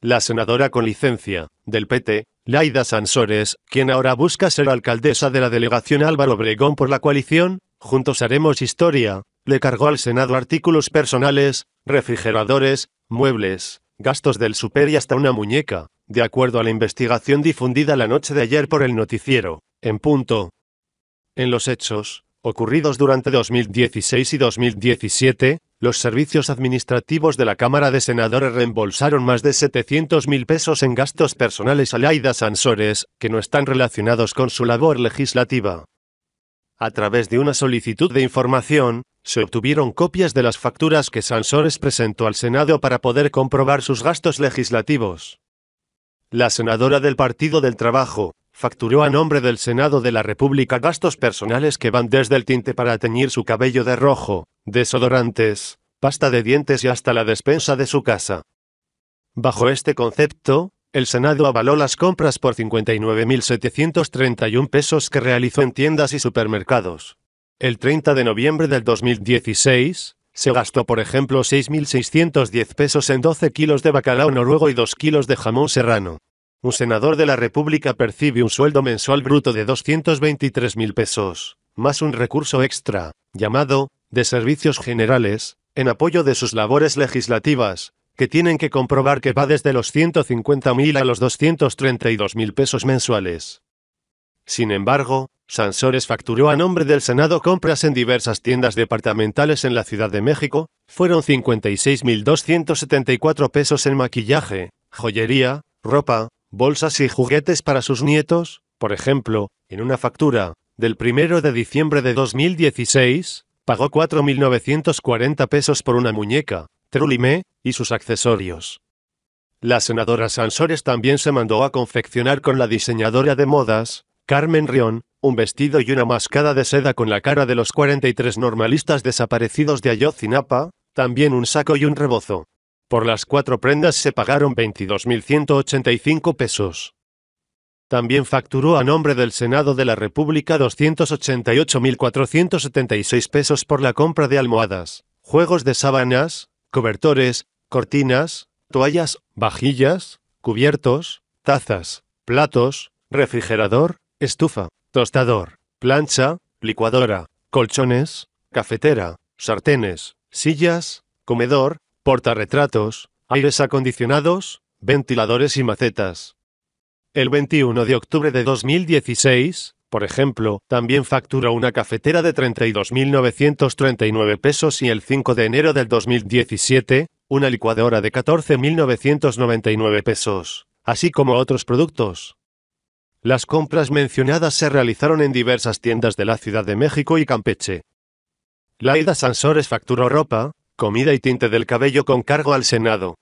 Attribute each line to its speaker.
Speaker 1: La senadora con licencia, del PT, Laida Sansores, quien ahora busca ser alcaldesa de la delegación Álvaro Obregón por la coalición, Juntos Haremos Historia, le cargó al Senado artículos personales, refrigeradores, muebles, gastos del super y hasta una muñeca, de acuerdo a la investigación difundida la noche de ayer por el noticiero, en punto. En los hechos, ocurridos durante 2016 y 2017, los servicios administrativos de la Cámara de Senadores reembolsaron más de 700 mil pesos en gastos personales a Laida Sansores, que no están relacionados con su labor legislativa. A través de una solicitud de información, se obtuvieron copias de las facturas que Sansores presentó al Senado para poder comprobar sus gastos legislativos. La senadora del Partido del Trabajo, facturó a nombre del Senado de la República gastos personales que van desde el tinte para teñir su cabello de rojo, desodorantes, pasta de dientes y hasta la despensa de su casa. Bajo este concepto, el Senado avaló las compras por 59.731 pesos que realizó en tiendas y supermercados. El 30 de noviembre del 2016, se gastó por ejemplo 6.610 pesos en 12 kilos de bacalao noruego y 2 kilos de jamón serrano. Un senador de la República percibe un sueldo mensual bruto de 223.000 pesos, más un recurso extra, llamado de servicios generales, en apoyo de sus labores legislativas, que tienen que comprobar que va desde los 150.000 a los 232.000 pesos mensuales. Sin embargo, Sansores facturó a nombre del Senado compras en diversas tiendas departamentales en la Ciudad de México, fueron 56.274 pesos en maquillaje, joyería, ropa, bolsas y juguetes para sus nietos, por ejemplo, en una factura, del 1 de diciembre de 2016, pagó 4.940 pesos por una muñeca, Trulime, y sus accesorios. La senadora Sansores también se mandó a confeccionar con la diseñadora de modas, Carmen Rion, un vestido y una mascada de seda con la cara de los 43 normalistas desaparecidos de Ayotzinapa, también un saco y un rebozo. Por las cuatro prendas se pagaron 22.185 pesos. También facturó a nombre del Senado de la República 288.476 pesos por la compra de almohadas, juegos de sábanas, cobertores, cortinas, toallas, vajillas, cubiertos, tazas, platos, refrigerador, estufa, tostador, plancha, licuadora, colchones, cafetera, sartenes, sillas, comedor, portarretratos, aires acondicionados, ventiladores y macetas. El 21 de octubre de 2016, por ejemplo, también facturó una cafetera de 32.939 pesos y el 5 de enero del 2017, una licuadora de 14.999 pesos, así como otros productos. Las compras mencionadas se realizaron en diversas tiendas de la Ciudad de México y Campeche. Laida Sansores facturó ropa, comida y tinte del cabello con cargo al Senado.